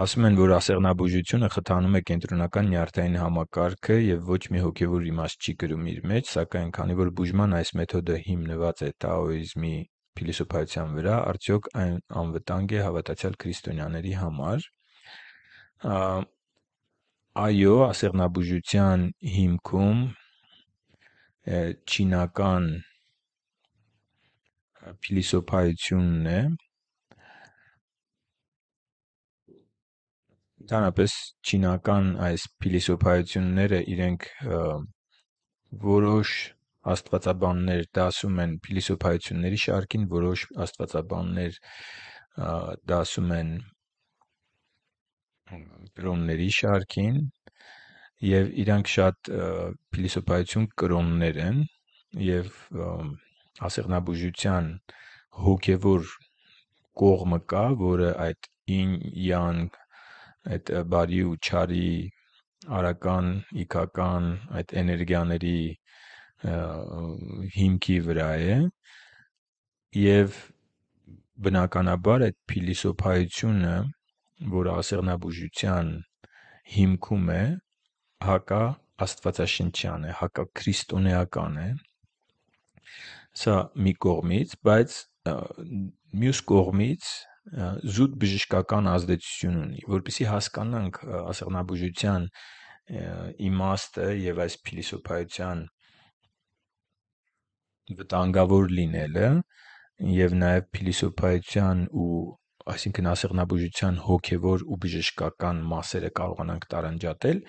Ասում են, որ ասեղնաբուժությունը խթանում է կենտրոնական նյարդային համակարգը և ոչ մի հոգևոր իմաստ չի կրում իր մեջ, սակայն, քանի որ բուժման այս մեթոդը հիմնված է տաոիզմի փիլիսոփայության վրա, արդյոք այն անվտանգ է հավատացյալ քրիստոնյաների համար։ Այո, ասեղնաբուժության հիմքում չինական փիլիսոփայությունն է, Ընդհանրապես չինական այս փիլիսոփայությունները իրենք որոշ աստվածաբաններ դա ասում են փիլիսոփայությունների շարքին, որոշ աստվածաբաններ դա ասում են կրոնների շարքին և իրանք շատ փիլիսոփայություն կրոններ են և ասեղնաբուժության հոգևոր կողմը կա, որը այդ ին-յան այդ բարի ու չարի, արական, իգական այդ էներգիաների հիմքի վրա է եւ բնականաբար այդ փիլիսոփայությունը, որ ասեղնաբուժության հիմքում է, հակա աստվածաշնչյան է, հակա քրիստոնեական է։ Սա մի կողմից, բայց մյուս կողմից զուտ բժշկական ազդեցություն ունի, որpիսի հասկանանք ասեղնաբուժության իմաստը եւ այս փիլիսոփայության վտանգավոր լինելը եւ նաեւ փիլիսոփայության ու այսինքն ասեղնաբուժության հոգևոր ու բժշկական մասերը կարողանանք տարանջատել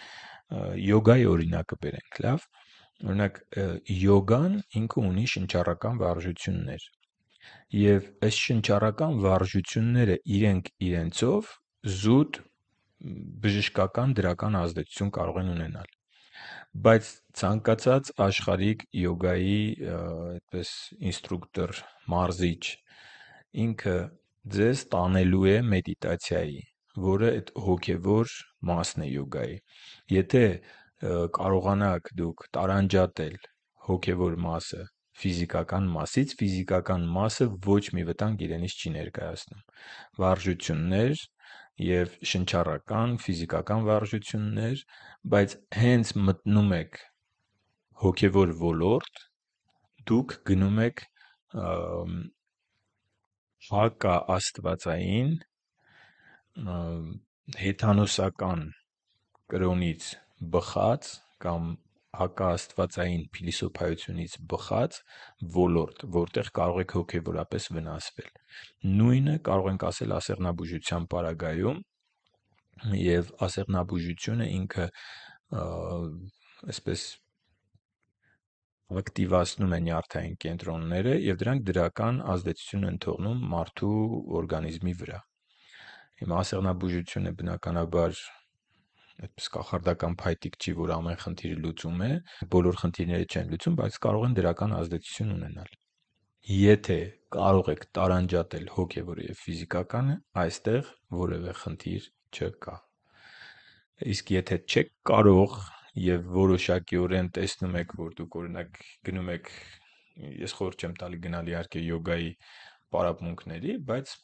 յոգայի օրինակը բերենք լավ օրինակ յոգան ինքը ունի շնչառական վարժություններ Եվ այս շնչառական վարժությունները իրենք իրենցով զուտ բժշկական դրական ազդեցություն կարող են ունենալ։ Բայց ցանկացած աշխարհիկ յոգայի այդպես ինստրուկտոր, մարզիչ ինքը ձեզ տանելու է մեդիտացիայի, որը այդ հոգևոր մասն է յոգայի։ Եթե կարողանաք դուք տարանջատել հոգևոր մասը ֆիզիկական մասից, ֆիզիկական մասը ոչ մի վտանգ իրենից չի ներկայացնում։ Վարժություններ և շնչառական, ֆիզիկական վարժություններ, բայց հենց մտնում եք հոգևոր ոլորտ, դուք գնում եք հակաաստվածային հեթանոսական կրոնից բխած կամ հակաաստվածային փիլիսոփայությունից բխած ոլորտ, որտեղ կարող եք հոգևորապես վնասվել։ Նույնը կարող ենք ասել ասեղնաբուժության պարագայում, եւ ասեղնաբուժությունը ինքը այսպես ակտիվացնում է նյարդային կենտրոնները եւ դրանք դրական ազդեցություն են թողնում մարդու օրգանիզմի վրա։ Հիմա ասեղնաբուժությունը բնականաբար այդպես կախարդական փայտիկ չի, որ ամեն խնդիր լուծում է, բոլոր խնդիրները չեն լուծում, բայց կարող են դրական ազդեցություն ունենալ։ Եթե կարող եք տարանջատել հոգևորը եւ ֆիզիկականը, այստեղ որևէ խնդիր չկա։ Իսկ եթե չեք կարող եւ որոշակիորեն տեսնում եք, որ դուք օրինակ գնում եք ես խորտ չեմ տալի գնալ իհարկե յոգայի պարապմունքների, բայց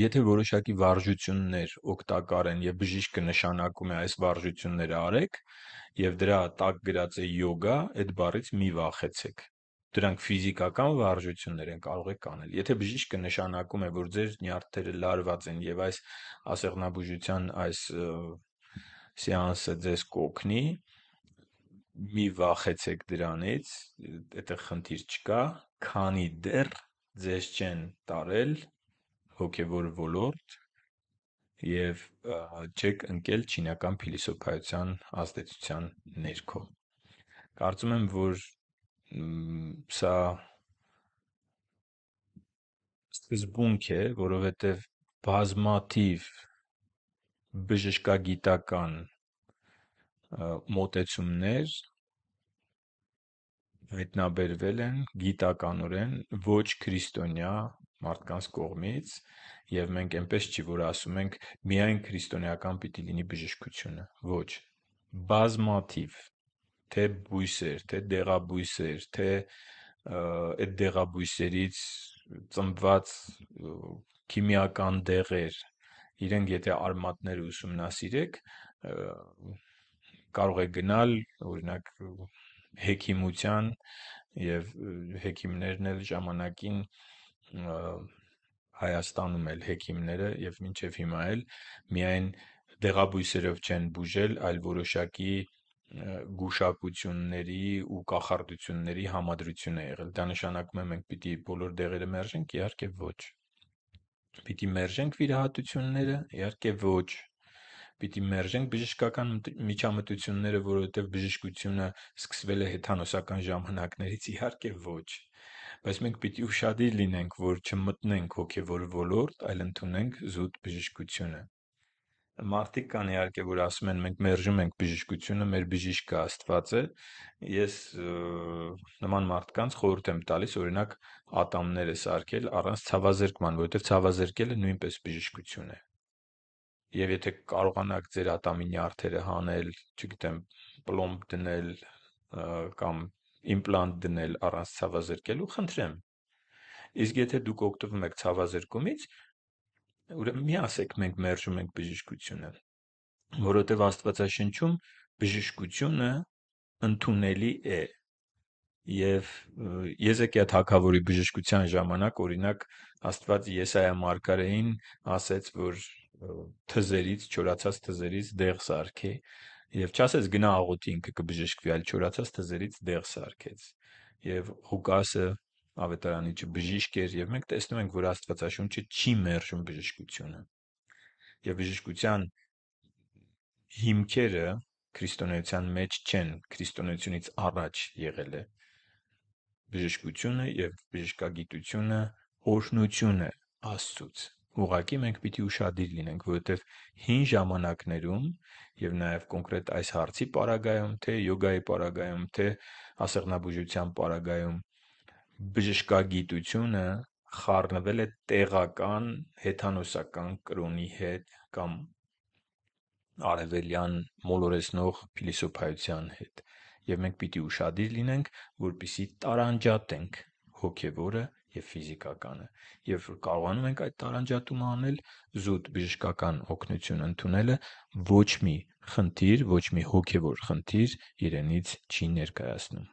Եթե որոշակի վարժություններ օգտակար են, և բժիշկը նշանակում է այս վարժությունները արեք, և դրա տակ գրած է «յոգա», այդ բառից մի վախեցեք։ Դրանք ֆիզիկական վարժություններ են, կարող եք անել։ Եթե բժիշկը նշանակում է, որ ձեր նյարդերը լարված են, և այս ասեղնաբուժության սեանսը ձեզ կօգնի, մի վախեցեք դրանից, այդտեղ խնդիր չկա, քանի դեռ ձեզ չեն տարել հոգևոր ոլորտ եւ չեք ընկել չինական փիլիսոփայության ազդեցության ներքո։ Կարծում եմ, որ սա սկզբունք է, որովհետեւ բազմաթիվ բժշկագիտական մոտեցումներ հայտնաբերվել են գիտականորեն ոչ քրիստոնյա մարդկանց կողմից, եւ մենք այնպես չի, որ ասում ենք միայն քրիստոնեական պիտի լինի բժշկությունը։ Ոչ։ Բազմաթիվ թե բույսեր, թե դեղաբույսեր, թե այդ դեղաբույսերից ծնված քիմիական դեղեր, իրենք եթե արմատները ուսումնասիրեք, կարող է գնալ օրինակ հեքիմության եւ հեքիմներն էլ ժամանակին և, Հայաստանում էլ հեկիմները եւ մինչեւ հիմա էլ միայն դեղաբույսերով չեն բուժել, այլ որոշակի գուշակությունների ու կախարդությունների համադրություն է եղել։ Դա նշանակում է մենք պիտի բոլոր դեղերը մերժենք, իհարկե ոչ։ Պիտի մերժենք վիրահատությունները, իհարկե ոչ։ Պիտի մերժենք բժշկական միջամտությունները, որովհետև բժշկությունը սկսվել է հեթանոսական ժամանակներից, իհարկե ոչ։ Բայց մենք պիտի ուշադիր լինենք, որ չմտնենք հոգևոր ոլորտ, այլ ընդունենք զուտ բժշկությունը։ Մարդիկ կան իհարկե, որ ասում են մենք մերժում ենք բժշկությունը, մեր բժիշկը Աստված է։ Ես նման մարդկանց խորհուրդ եմ տալիս, օրինակ, ատամները սարքել առանց ցավազերկման, որովհետև ցավազերկելը նույնպես բժշկություն է։ Եվ եթե կարողանաք ձեր ատամի նյարդերը հանել, չգիտեմ, պլոմբ դնել կամ իմպլանտ դնել առանց ցավազրկելու, խնդրեմ։ Իսկ եթե դուք օգտվում եք ցավազրկումից, ուրեմն մի ասեք մենք մերժում ենք բժշկությունը, որովհետև Աստվածաշնչում բժշկությունը ընդունելի է։ Եվ Եզեկիա թագավորի բժշկության ժամանակ օրինակ Աստված Եսայա մարգարեին ասեց, որ թզերից, չորացած թզերից դեղ սարքի Եվ չասես գնա աղոթի ինքը կբժշկվի, այլ չորացած թզերից դեղ սարքեց։ Եվ Ղուկասը ավետարանի չբժիշկ էր, եւ մենք տեսնում ենք, որ Աստվածաշունչը չի մերժում բժշկությունը։ Եվ բժշկության հիմքերը քրիստոնեության մեջ չեն, քրիստոնեությունից առաջ եղել է բժշկությունը եւ բժշկագիտությունը օրհնություն է Աստծոց Ուղղակի մենք պիտի ուշադիր լինենք, որովհետև հին ժամանակներում եւ նաեւ կոնկրետ այս հարցի պարագայում, թե յոգայի պարագայում, թե ասեղնաբուժության պարագայում բժշկագիտությունը խառնվել է տեղական հեթանոսական կրոնի հետ կամ արևելյան մոլորեսնող փիլիսոփայության հետ։ Եվ մենք պիտի ուշադիր լինենք, որպիսի տարանջատենք հոգևորը եւ ֆիզիկականը եւ կարողանում ենք այդ տարանջատումը անել զուտ բժշկական օգնություն ընդունելը ոչ մի խնդիր, ոչ մի հոգևոր խնդիր իրենից չի ներկայացնում